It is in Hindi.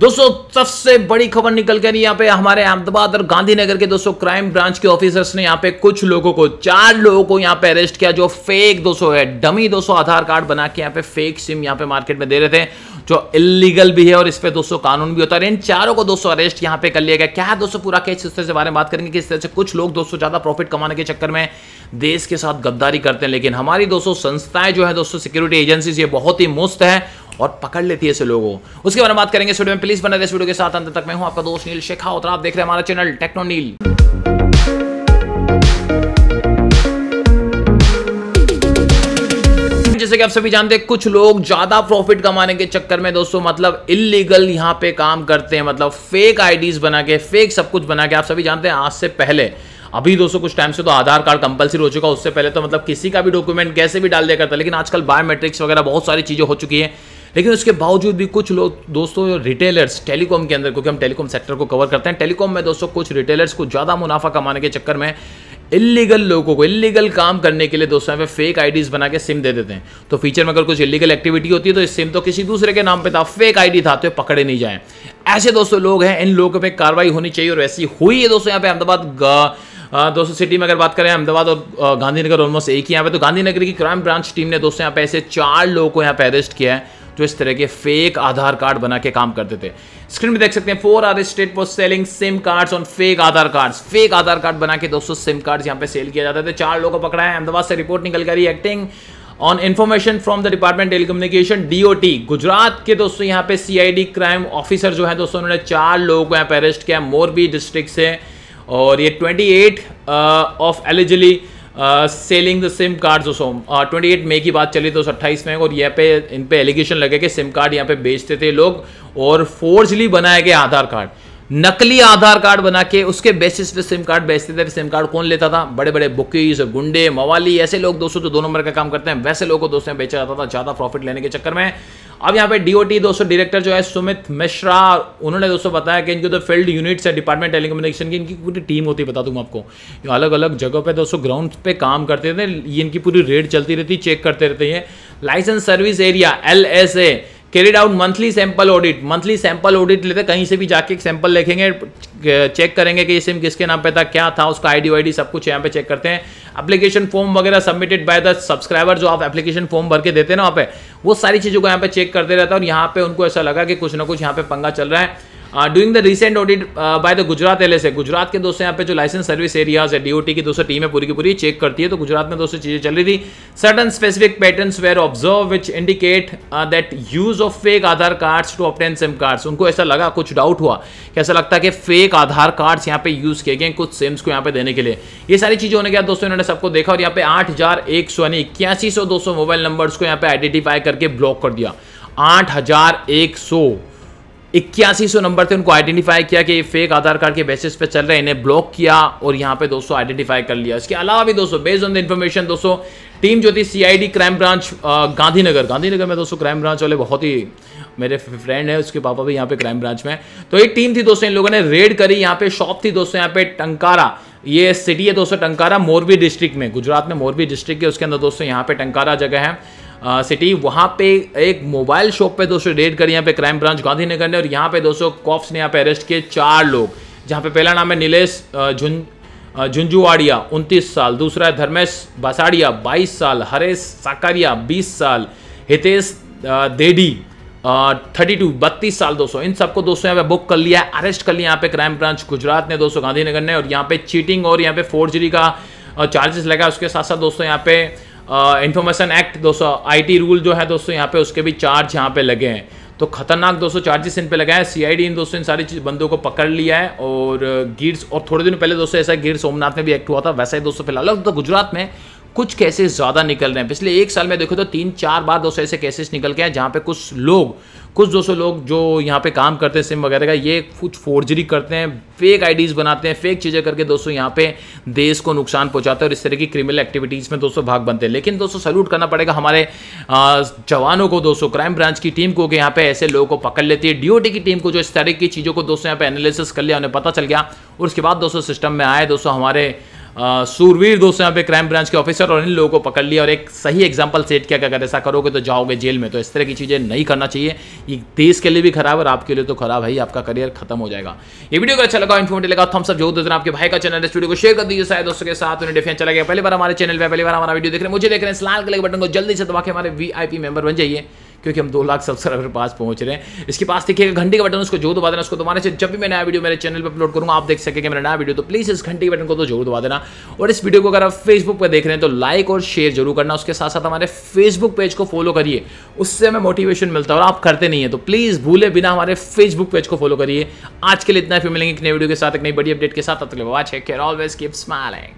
दोस्तों सबसे बड़ी खबर निकल कर यहाँ पे हमारे अहमदाबाद और गांधीनगर के दोस्तों क्राइम ब्रांच के ऑफिसर्स ने यहाँ पे कुछ लोगों को चार लोगों को यहाँ पे अरेस्ट किया जो फेक दोस्तों है डमी दोस्तों आधार कार्ड बना के यहाँ पे फेक सिम यहाँ पे मार्केट में दे रहे थे जो इलीगल भी है और इस पर दोस्तों कानून भी होता है इन चारों को दोस्तों अरेस्ट यहाँ पे कर लिया गया क्या है दोस्तों पूरा केस इस तरह से बारे में बात करेंगे किस तरह से कुछ लोग दोस्तों ज्यादा प्रॉफिट कमाने के चक्कर में देश के साथ गद्दारी करते हैं लेकिन हमारी दोस्तों संस्थाएं जो है दोस्तों सिक्योरिटी एजेंसीज ये बहुत ही मुस्त है और पकड़ लेती है ऐसे लोगों उसके बारे में बात करेंगे वीडियो में प्लीज बने इस वीडियो के साथ अंत तक मैं हूँ आपका दोस्त नील शेखावत आप देख रहे हैं हमारा चैनल टेक्नो नील जैसे कि आप सभी जानते हैं कुछ लोग ज्यादा प्रॉफिट कमाने के चक्कर में दोस्तों मतलब इलीगल यहां पे काम करते हैं मतलब फेक आईडीज बना के फेक सब कुछ बना के आप सभी जानते हैं आज से पहले अभी दोस्तों कुछ टाइम से तो आधार कार्ड कंपलसरी हो चुका उससे पहले तो मतलब किसी का भी डॉक्यूमेंट कैसे भी डाल दिया करता लेकिन आजकल बायोमेट्रिक्स वगैरह बहुत सारी चीज़ें हो चुकी है लेकिन उसके बावजूद भी कुछ लोग दोस्तों रिटेलर्स टेलीकॉम के अंदर क्योंकि हम टेलीकॉम सेक्टर को कवर करते हैं टेलीकॉम में दोस्तों कुछ रिटेलर्स को ज़्यादा मुनाफा कमाने के चक्कर में इलीगल लोगों को इलीगल काम करने के लिए दोस्तों यहाँ पे फेक आईडीज बना के सिम दे देते हैं तो फीचर में अगर कुछ इलीगल एक्टिविटी होती है तो इस सिम तो किसी दूसरे के नाम पे था फेक आईडी था तो पकड़े नहीं जाए ऐसे दोस्तों लोग हैं इन लोगों पे कार्रवाई होनी चाहिए और ऐसी हुई है दोस्तों यहाँ पे अहमदाबाद दोस्तों सिटी में अगर बात करें अहमदाबाद और गांधीनगर ऑलमोस्ट एक ही यहाँ पे तो गांधीनगर की क्राइम ब्रांच टीम ने दोस्तों यहाँ पे ऐसे चार लोगों को यहाँ पे अरेस्ट किया है जो तो इस तरह के फेक आधार कार्ड बना के काम करते थे स्क्रीन में देख सकते हैं four R state was selling SIM cards on fake Aadhaar cards fake Aadhaar card बना के दोस्तों सिम कार्ड्स यहाँ पे सेल किया जाता था चार लोगों को पकड़ा है अहमदाबाद से रिपोर्ट निकल कर acting on information from the department telecommunication DOT Gujarat के दोस्तों यहाँ पे सीआईडी क्राइम ऑफिसर जो है दोस्तों उन्होंने चार लोगों को यहाँ पे अरेस्ट किया मोरबी डिस्ट्रिक्ट से और ये 28 of illegally selling the SIM card जो होम ट्वेंटी एट मई की बात चली तो अट्ठाईस में और यहाँ पे इन पे एलिगेशन लगे कि सिम कार्ड यहाँ पे बेचते थे लोग और फोर्जली बनाए गए आधार कार्ड नकली आधार कार्ड बना के उसके बेसिस पे सिम कार्ड बेचते थे सिम कार्ड कौन लेता था बड़े बड़े बुकीज गुंडे मवाली ऐसे लोग दोस्तों जो दो नंबर का काम करते हैं वैसे लोगों को दोस्तों बेचा जाता था ज़्यादा प्रॉफिट लेने के चक्कर में अब यहाँ पे डीओटी दोस्तों डायरेक्टर जो है सुमित मिश्रा उन्होंने दोस्तों बताया कि इनकी तो फील्ड यूनिट्स है डिपार्टमेंट टेलीकम्युनिकेशन की इनकी पूरी टीम होती है बता दूँ आपको ये अलग अलग जगह पर दोस्तों ग्राउंड पे काम करते थे ये इनकी पूरी रेड चलती रहती चेक करते रहते हैं license service area L S A carried out monthly sample audit monthly sample audit लेते कहीं से भी जाके एक सैंपल लेखेंगे चेक करेंगे कि ये सिम किसके नाम पे था क्या था उसका आईडी वाईडी सब कुछ यहाँ पे चेक करते हैं एप्लीकेशन फॉर्म वगैरह सबमिटेड बाय द सब्सक्राइबर जो आप एप्लीकेशन फॉर्म भर के देते हैं ना वहाँ पे वो सारी चीज़ों को यहाँ पे चेक करते रहता है और यहाँ पे उनको ऐसा लगा कि कुछ ना कुछ यहाँ पे पंगा चल रहा है doing the recent audit by the Gujarat L Gujarat के दोस्तों यहाँ पे जो लाइसेंस सर्विस एरियाज है डीओटी की दोस्तों टीम है पूरी की पूरी चेक करती है तो गुजरात में दोस्तों चीज़ें चल रही थी certain specific pattern were observed which indicate that use of fake Aadhaar cards to obtain SIM cards उनको ऐसा लगा कुछ डाउट हुआ कि ऐसा लगता है कि फेक आधार कार्ड्स यहाँ पे यूज़ किए गए कुछ सिम्स को यहाँ पे देने के लिए ये सारी चीज़ें होने के बाद दोस्तों इन्होंने सबको देखा और यहाँ पे आठ हज़ार एक सौ यानी इक्यासी सौ दो सौ मोबाइल नंबर्स को यहाँ पे आइडेंटिफाई करके ब्लॉक कर दिया आठ हजार एक सौ इक्यासी सौ नंबर थे उनको आइडेंटिफाई किया कि ये फेक आधार कार्ड के बेसिस पे चल रहे हैं इन्हें ब्लॉक किया और यहाँ पे दोस्तों आइडेंटिफाई कर लिया इसके अलावा भी दोस्तों बेस्ड ऑन द इन्फॉर्मेशन दोस्तों टीम जो थी CID crime branch Gandhinagar Gandhinagar में दोस्तों क्राइम ब्रांच वाले बहुत ही मेरे फ्रेंड है उसके पापा भी यहाँ पे क्राइम ब्रांच में तो एक टीम थी दोस्तों इन लोगों ने रेड करी यहाँ पे शॉप थी दोस्तों यहाँ पे टंकारा ये सिटी है दोस्तों टंकारा मोरबी डिस्ट्रिक्ट में गुजरात में मोरबी डिस्ट्रिक्ट है उसके अंदर दोस्तों यहाँ पे टंकारा जगह है सिटी वहाँ पे एक मोबाइल शॉप पे दोस्तों रेड करी यहाँ पे क्राइम ब्रांच गांधीनगर ने और यहाँ पे दोस्तों कॉफ्स ने यहाँ पे अरेस्ट किए चार लोग जहाँ पे पहला नाम है नीलेष झुन झुंझुआड़िया उनतीस साल दूसरा है धर्मेश बासाड़िया बाईस साल हरेश साकारिया बीस साल हितेश देडी थर्टी टू बत्तीस साल दोस्तों इन सबको दोस्तों यहाँ पे बुक कर लिया अरेस्ट कर लिया यहाँ पे क्राइम ब्रांच गुजरात ने दोस्तों गांधीनगर ने और यहाँ पे चीटिंग और यहाँ पे फोर्जरी का चार्जेस लगा उसके साथ साथ दोस्तों यहाँ पे इन्फॉर्मेशन एक्ट दोस्तों आईटी रूल जो है दोस्तों यहाँ पे उसके भी चार्ज यहाँ पे लगे हैं तो खतरनाक दोस्तों चार्जेस इन पे सी आई सीआईडी इन दोस्तों इन सारी बंदों को पकड़ लिया है और गिर्स और थोड़े दिन पहले दोस्तों ऐसा गिर सोमनाथ में भी एक्ट हुआ था वैसा ही दोस्तों फिलहाल तो गुजरात में कुछ केसेस ज़्यादा निकल रहे हैं पिछले एक साल में देखो तो तीन चार बार दोस्तों ऐसे केसेस निकल के हैं जहाँ पे कुछ लोग कुछ दोस्तों लोग जो यहाँ पे काम करते हैं सिम वगैरह का ये कुछ फोर्जरी करते हैं फेक आईडीज़ बनाते हैं फेक चीज़ें करके दोस्तों यहाँ पे देश को नुकसान पहुँचाते हैं और इस तरह की क्रिमिनल एक्टिविटीज़ में दोस्तों भाग बनते हैं लेकिन दोस्तों सल्यूट करना पड़ेगा हमारे जवानों को दोस्तों क्राइम ब्रांच की टीम को कि यहाँ पे ऐसे लोगों को पकड़ लेती है डीओटी की टीम को जो इस तरह की चीज़ों को दोस्तों यहाँ पे एनालिसिस कर लिया उन्हें पता चल गया और उसके बाद दोस्तों सिस्टम में आए दोस्तों हमारे सूरवीर दोस्तों यहाँ पे क्राइम ब्रांच के ऑफिसर और इन लोगों को पकड़ लिया और एक सही एग्जाम्पल सेट किया कि अगर ऐसा करोगे तो जाओगे जेल में तो इस तरह की चीज़ें नहीं करना चाहिए ये देश के लिए भी खराब और आपके लिए तो खराब है ही आपका करियर खत्म हो जाएगा ये वीडियो अगर अच्छा लगा इन्फॉर्मेटिव लगा थम्स अप जो दोस्तों आपके भाई का चैनल है वीडियो को शेयर कर दीजिए शायद दोस्तों के साथ उन्हें डिफेंस चला गया पहली बार हमारे चैनल पर पहली बार हमारा वीडियो देख रहे हैं मुझे देख रहे हैं इस लाल कलर के बटन को जल्दी से दबा के हमारे वीआईपी मेंबर बन जाइए क्योंकि हम दो लाख सब्सक्राइबर पास पहुंच रहे हैं इसके पास देखिएगा घंटे का बटन उसको जोर दबा देना उसको दबाने से जब भी मैं नया वीडियो मेरे चैनल पर अपलोड करूँगा आप देख सके मेरा नया वीडियो तो प्लीज़ इस घंटे के बटन को तो जोर दबा देना और इस वीडियो को अगर आप फेसबुक पर देख रहे हैं तो लाइक और शेयर जरूर करना उसके साथ साथ हमारे फेसबुक पेज को फॉलो करिए उससे हमें मोटिवेशन मिलता है और आप करते नहीं है तो प्लीज़ भूले बिना हमारे फेसबुक पेज को फॉलो करिए आज के लिए इतना फिर मिलेंगे एक नए वीडियो के साथ एक नई बड़ी अपडेट के साथ तब तक ऑलवेज कीप स्माइलिंग